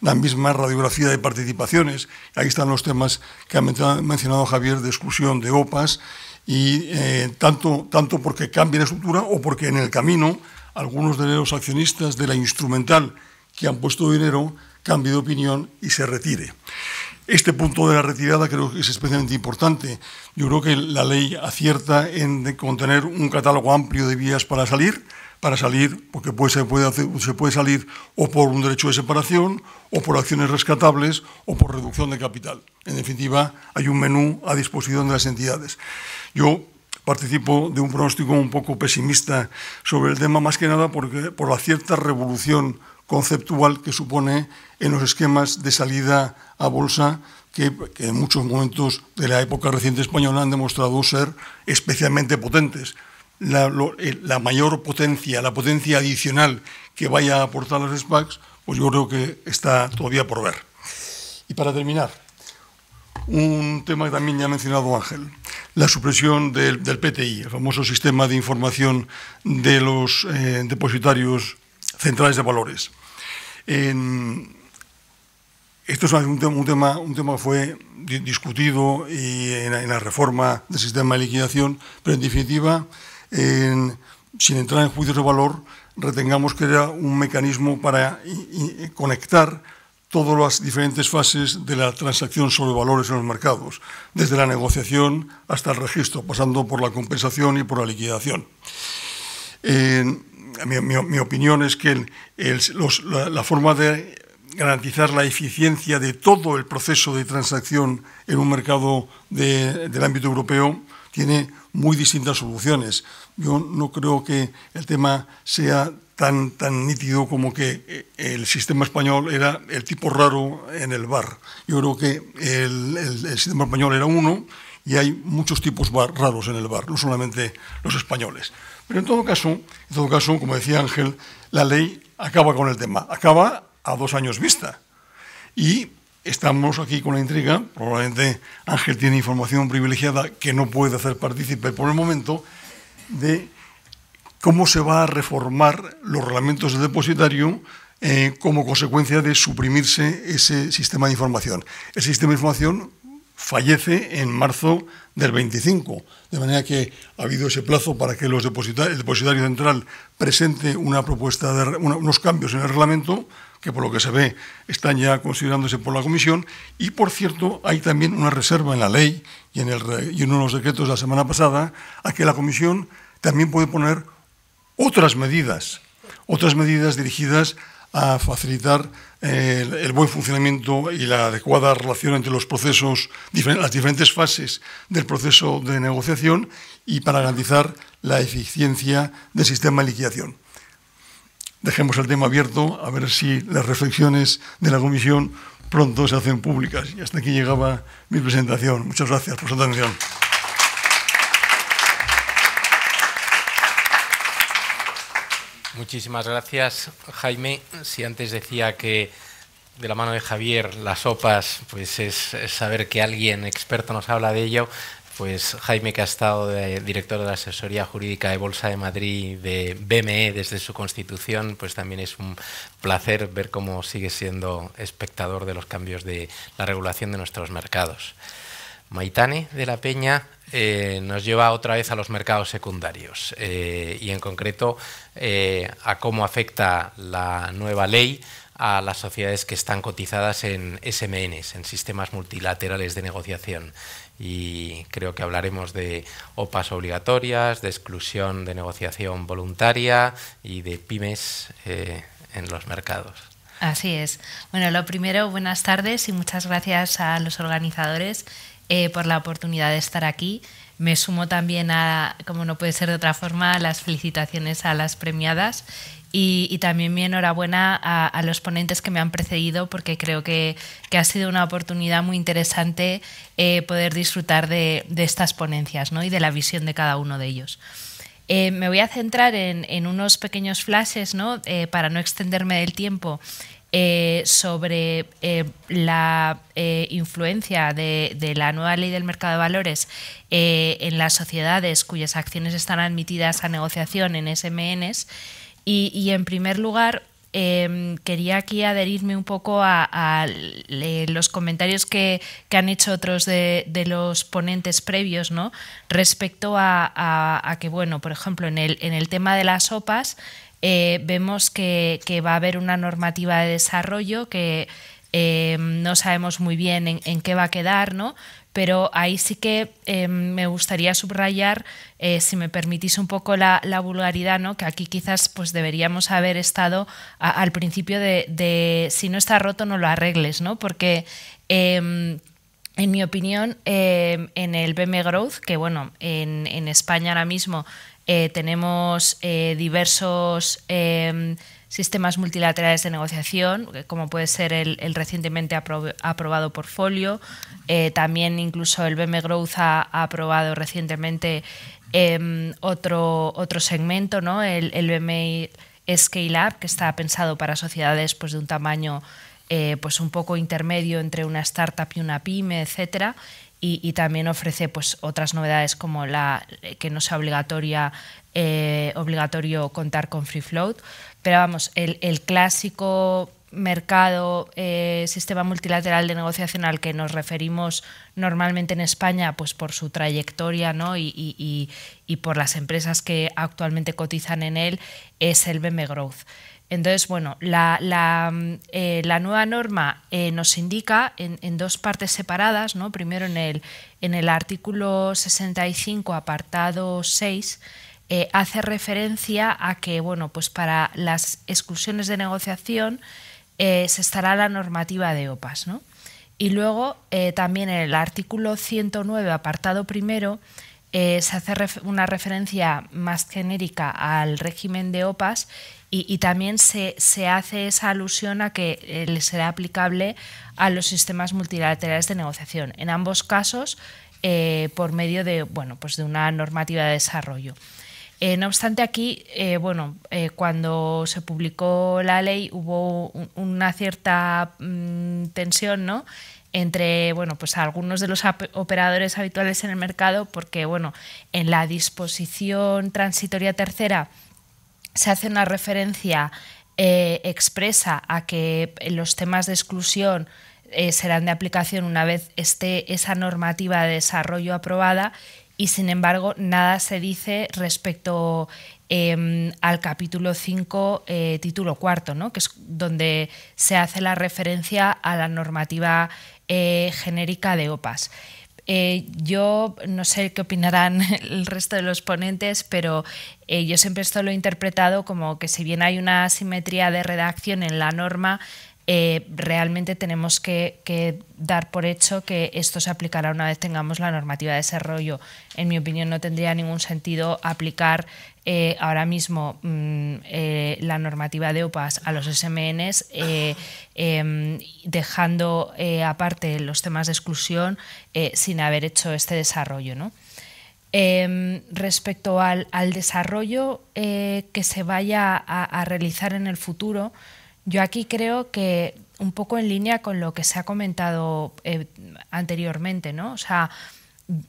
la misma radiografía de participaciones. Ahí están los temas que ha mencionado Javier de exclusión de OPAs y eh, tanto, tanto porque cambie la estructura o porque en el camino algunos de los accionistas de la instrumental que han puesto dinero cambie de opinión y se retire. Este punto de la retirada creo que es especialmente importante. Yo creo que la ley acierta en contener un catálogo amplio de vías para salir, para salir, porque se, puede se puede salir o por un derecho de separación, o por acciones rescatables, o por reducción de capital. En definitiva, hay un menú a disposición de las entidades. Yo participo de un pronóstico un poco pesimista sobre el tema, más que nada porque, por la cierta revolución conceptual que supone en los esquemas de salida a bolsa que en muchos momentos de la época reciente española han demostrado ser especialmente potentes. Eh, la, mayor potencia, la potencia adicional que vaya a aportar los SPACs, pues yo creo que está todavía por ver. Y para terminar, un tema que también ya ha mencionado Ángel, la supresión del, PTI, el famoso sistema de información de los eh, depositarios centrales de valores. esto es un tema, un tema, que fue discutido en, la reforma del sistema de liquidación, pero en definitiva sin entrar en juicios de valor, retengamos que era un mecanismo para conectar todas las diferentes fases de la transacción sobre valores en los mercados, desde la negociación hasta el registro, pasando por la compensación y por la liquidación. mi, opinión es que la, forma de garantizar la eficiencia de todo el proceso de transacción en un mercado del ámbito europeo tiene muy distintas soluciones. Yo no creo que el tema sea tan, tan nítido como que eh, el sistema español era el tipo raro en el bar. Yo creo que el, el, sistema español era uno y hay muchos tipos raros en el bar, no solamente los españoles. Pero en todo caso, en todo caso, como decía Ángel, la ley acaba con el tema, acaba a dos años vista. Y estamos aquí con la intriga, probablemente Ángel tiene información privilegiada que no puede hacer partícipe por el momento, de cómo se va a reformar los reglamentos del depositario eh, como consecuencia de suprimirse ese sistema de información. El sistema de información fallece en marzo del 25, de manera que ha habido ese plazo para que el depositario central presente una propuesta de, unos cambios en el reglamento que por lo que se ve están ya considerándose por la Comisión. Y, por cierto, hay también una reserva en la ley y en, el, en uno de los decretos de la semana pasada a que la Comisión también puede poner otras medidas, otras medidas dirigidas a facilitar eh, el, buen funcionamiento y la adecuada relación entre los procesos, las diferentes fases del proceso de negociación y para garantizar la eficiencia del sistema de liquidación dejemos el tema abierto a ver si las reflexiones de la comisión pronto se hacen públicas. Y hasta aquí llegaba mi presentación. Muchas gracias por su atención. Muchísimas gracias, Jaime. Si antes decía que de la mano de Javier las sopas, pues es saber que alguien experto nos habla de ello pues Jaime Castado, director de la Asesoría Jurídica de Bolsa de Madrid de BME desde su constitución, pues también es un placer ver cómo sigue siendo espectador de los cambios de la regulación de nuestros mercados. Maitane de la Peña eh, nos lleva otra vez a los mercados secundarios eh, y en concreto eh, a cómo afecta la nueva ley a las sociedades que están cotizadas en SMNs, en sistemas multilaterales de negociación y creo que hablaremos de OPAs obligatorias, de exclusión de negociación voluntaria y de pymes eh, en los mercados. Así es. Bueno, lo primero, buenas tardes y muchas gracias a los organizadores eh, por la oportunidad de estar aquí. Me sumo también a, como no puede ser de otra forma, las felicitaciones a las premiadas y, también mi enhorabuena a, los ponentes que me han precedido porque creo que, ha sido una oportunidad muy interesante eh, poder disfrutar de, estas ponencias y de la visión de cada uno de ellos. Eh, me voy a centrar en, unos pequeños flashes ¿no? Eh, para no extenderme del tiempo sobre la influencia de, de, la nueva ley del mercado de valores en las sociedades cuyas acciones están admitidas a negociación en SMNs. Y, en primer lugar, em, quería aquí adherirme un poco a, eh, los comentarios que, que, han hecho otros de, los ponentes previos, ¿no? Respecto a, que, bueno, por ejemplo, en el, en el tema de las sopas, eh, vemos que, va a haber una normativa de desarrollo que Em, no sabemos muy bien en, qué va a quedar, Pero ahí sí que em, me gustaría subrayar, eh, si me permitís un poco la, vulgaridad, ¿no? Que aquí quizás pues deberíamos haber estado al principio de, si no está roto, no lo arregles, ¿no? Porque em, en mi opinión, en el BM Growth, que bueno, en, en España ahora mismo eh, tenemos eh, diversos sistemas multilaterales de negociación, eh, como puede ser el, recientemente aprobado portfolio, eh, también incluso el BME Growth ha, aprobado recientemente em, otro, otro segmento, ¿no? el, BME Scale Up, que está pensado para sociedades pues, de un tamaño eh, pues, un poco intermedio entre una startup y una pyme, etcétera. Y, también ofrece pues, otras novedades como la que no sea obligatoria, obligatorio contar con free float. Pero vamos, el, clásico mercado, eh, sistema multilateral de negociación al que nos referimos normalmente en España, pues por su trayectoria y, por las empresas que actualmente cotizan en él, es el BME Growth. Entonces, bueno, la, eh, nueva norma eh, nos indica en, en, dos partes separadas, ¿no? primero en el, en el artículo 65, apartado 6, eh, hace referencia a que, bueno, pues para las exclusiones de negociación eh, se estará la normativa de OPAS, Y luego eh, también en el artículo 109, apartado primero, se hace una referencia más genérica al régimen de OPAS y, también se, hace esa alusión a que le será aplicable a los sistemas multilaterales de negociación, en ambos casos por medio de, bueno, pues de una normativa de desarrollo. Eh, no obstante, aquí, eh, bueno, eh, cuando se publicó la ley hubo una cierta mm, tensión, ¿no? entre bueno, pues algunos de los operadores habituales en el mercado, porque bueno, en la disposición transitoria tercera se hace una referencia expresa a que los temas de exclusión serán de aplicación una vez esté esa normativa de desarrollo aprobada y sin embargo nada se dice respecto em, al capítulo 5, eh, título cuarto, que es donde se hace la referencia a la normativa eh, genérica de OPAS. Eh, yo no sé qué opinarán el resto de los ponentes, pero yo siempre esto lo he interpretado como que si bien hay una asimetría de redacción en la norma, eh, realmente tenemos que, dar por hecho que esto se aplicará una vez tengamos la normativa de desarrollo. En mi opinión, no tendría ningún sentido aplicar eh, ahora mismo mm, eh, la normativa de OPAS a los SMNs, em, dejando aparte los temas de exclusión sin haber hecho este desarrollo. Em, respecto al, desarrollo que se vaya a, realizar en el futuro, yo aquí creo que un poco en línea con lo que se ha comentado eh, anteriormente, ¿no? O sea,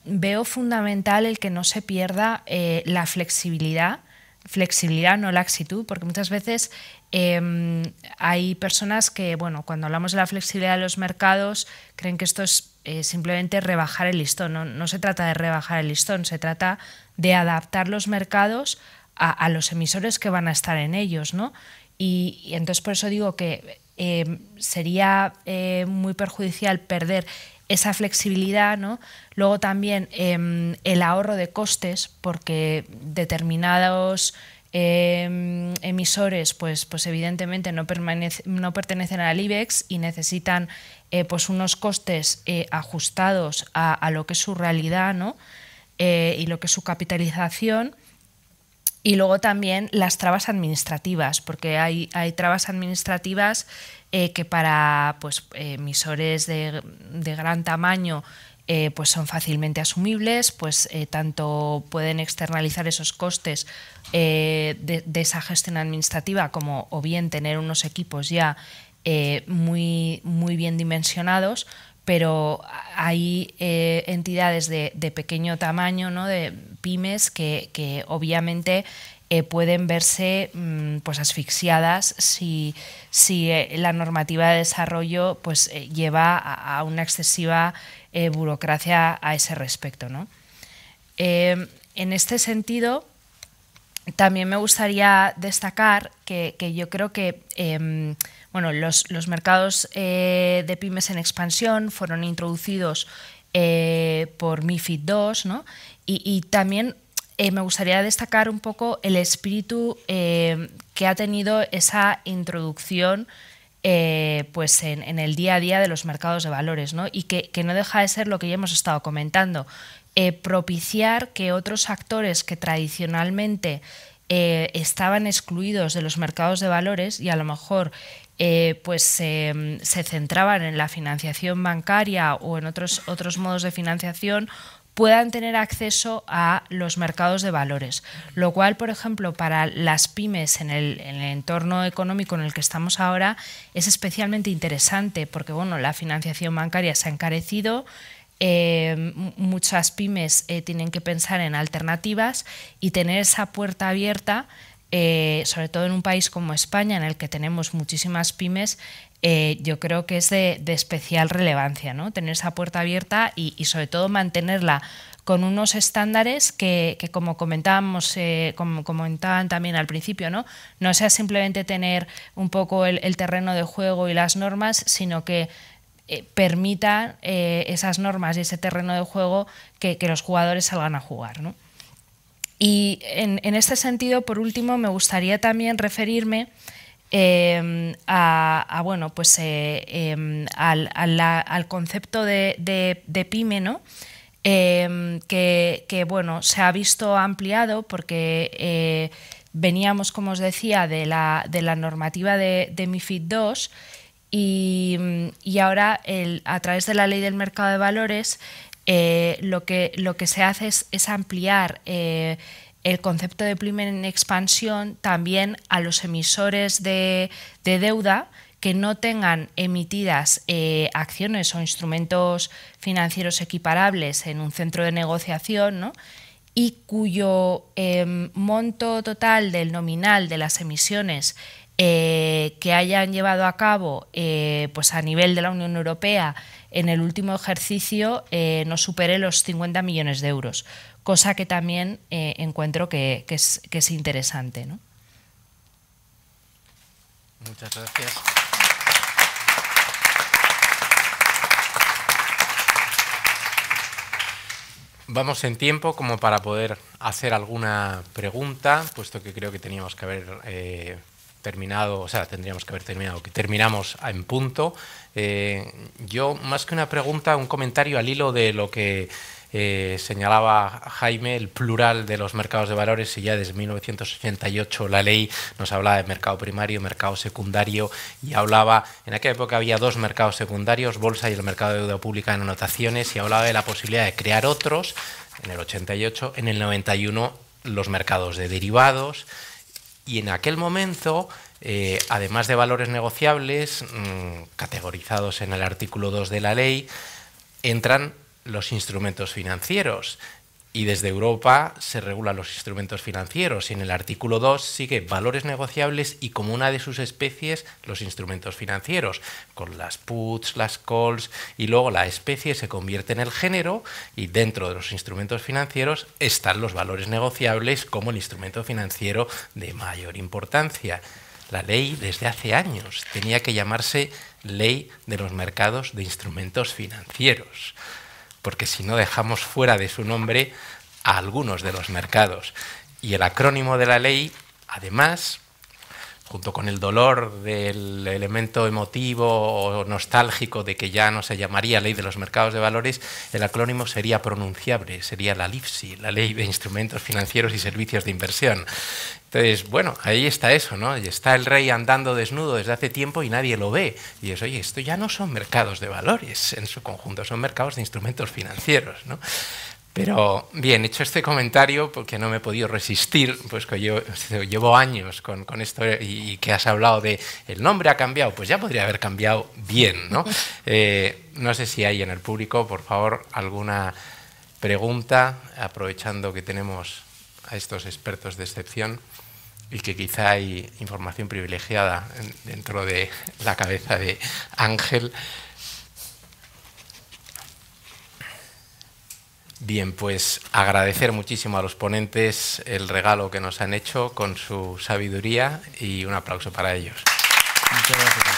veo fundamental el que no se pierda eh, la flexibilidad, flexibilidad, no laxitud, porque muchas veces em, hay personas que, bueno, cuando hablamos de la flexibilidad de los mercados, creen que esto es eh, simplemente rebajar el listón. No, se trata de rebajar el listón, se trata de adaptar los mercados a, a los emisores que van a estar en ellos, ¿no? Y, entonces por eso digo que eh, sería eh, muy perjudicial perder esa flexibilidad, ¿no? Luego también em, el ahorro de costes, porque determinados em, emisores, pues, pues, evidentemente no, pertenecen al IBEX y necesitan eh, pues unos costes ajustados a, a, lo que es su realidad ¿no? y lo que es su capitalización. Y luego también las trabas administrativas, porque hay, trabas administrativas eh, que para pues, emisores de, gran tamaño eh, pues son fácilmente asumibles, pues eh, tanto pueden externalizar esos costes de, esa gestión administrativa como o bien tener unos equipos ya muy bien dimensionados pero hay eh, entidades de, pequeño tamaño, ¿no? de pymes, que, obviamente eh, pueden verse mm, pues asfixiadas si, eh, la normativa de desarrollo pues, lleva a, una excesiva burocracia a ese respecto. Em, en este sentido, también me gustaría destacar que, que yo creo que em, bueno, los, mercados eh, de pymes en expansión fueron introducidos eh, por MIFID II, ¿no? Y, también eh, me gustaría destacar un poco el espíritu que ha tenido esa introducción pues en, el día a día de los mercados de valores, ¿no? Y que, no deja de ser lo que ya hemos estado comentando, propiciar que otros actores que tradicionalmente estaban excluidos de los mercados de valores y a lo mejor eh, pues em, se centraban en la financiación bancaria o en otros, otros modos de financiación puedan tener acceso a los mercados de valores, lo cual, por ejemplo, para las pymes en el, entorno económico en el que estamos ahora es especialmente interesante porque bueno, la financiación bancaria se ha encarecido, em, muchas pymes eh, tienen que pensar en alternativas y tener esa puerta abierta eh, sobre todo en un país como España, en el que tenemos muchísimas pymes, eh, yo creo que es de, especial relevancia, ¿no? Tener esa puerta abierta y, sobre todo mantenerla con unos estándares que, como comentábamos, eh, como comentaban también al principio, ¿no? No sea simplemente tener un poco el, terreno de juego y las normas, sino que permita esas normas y ese terreno de juego que, que los jugadores salgan a jugar, ¿no? Y en, este sentido, por último, me gustaría también referirme em, a, bueno, pues, eh, em, al, concepto de, de, pyme, em, que, bueno, se ha visto ampliado porque eh, veníamos, como os decía, de la, normativa de, de MIFID II y, ahora a través de la ley del mercado de valores eh, lo, que, se hace es, ampliar eh, el concepto de primer en expansión también a los emisores de, deuda que no tengan emitidas eh, acciones o instrumentos financieros equiparables en un centro de negociación y cuyo em, monto total del nominal de las emisiones que hayan llevado a cabo pues a nivel de la Unión Europea en el último ejercicio eh, no supere los 50 millones de euros, cosa que también eh, encuentro que, es, interesante. Muchas gracias. Vamos en tiempo como para poder hacer alguna pregunta, puesto que creo que teníamos que haber eh, terminado, o sea, tendríamos que haber terminado, que terminamos en punto. Eh, yo, más que una pregunta, un comentario al hilo de lo que eh, señalaba Jaime, el plural de los mercados de valores, y ya desde 1988 la ley nos hablaba de mercado primario, mercado secundario, y hablaba, en aquella época había dos mercados secundarios, bolsa y el mercado de deuda pública en anotaciones, y hablaba de la posibilidad de crear otros en el 88, en el 91 los mercados de derivados, y en aquel momento, eh, además de valores negociables mm, categorizados en el artículo 2 de la ley, entran los instrumentos financieros y desde Europa se regulan los instrumentos financieros y en el artículo 2 sigue valores negociables y como una de sus especies los instrumentos financieros, con las puts, las calls y luego la especie se convierte en el género y dentro de los instrumentos financieros están los valores negociables como el instrumento financiero de mayor importancia. La ley desde hace años tenía que llamarse Ley de los Mercados de Instrumentos Financieros porque si no dejamos fuera de su nombre a algunos de los mercados. Y el acrónimo de la ley, además, junto con el dolor del elemento emotivo o nostálgico de que ya no se llamaría ley de los mercados de valores, el acrónimo sería pronunciable, sería la LIFSI, la ley de instrumentos financieros y servicios de inversión. Entonces, bueno, ahí está eso, ¿no? Y está el rey andando desnudo desde hace tiempo y nadie lo ve. Y es, oye, esto ya no son mercados de valores en su conjunto, son mercados de instrumentos financieros, ¿no? Pero bien, hecho este comentario, porque no me he podido resistir, pues que yo llevo años con, esto y, que has hablado de el nombre ha cambiado, pues ya podría haber cambiado bien, ¿no? Eh, no sé si hay en el público, por favor, alguna pregunta, aprovechando que tenemos a estos expertos de excepción y que quizá hay información privilegiada dentro de la cabeza de Ángel. Bien, pues agradecer muchísimo a los ponentes el regalo que nos han hecho con su sabiduría y un aplauso para ellos. Muchas gracias.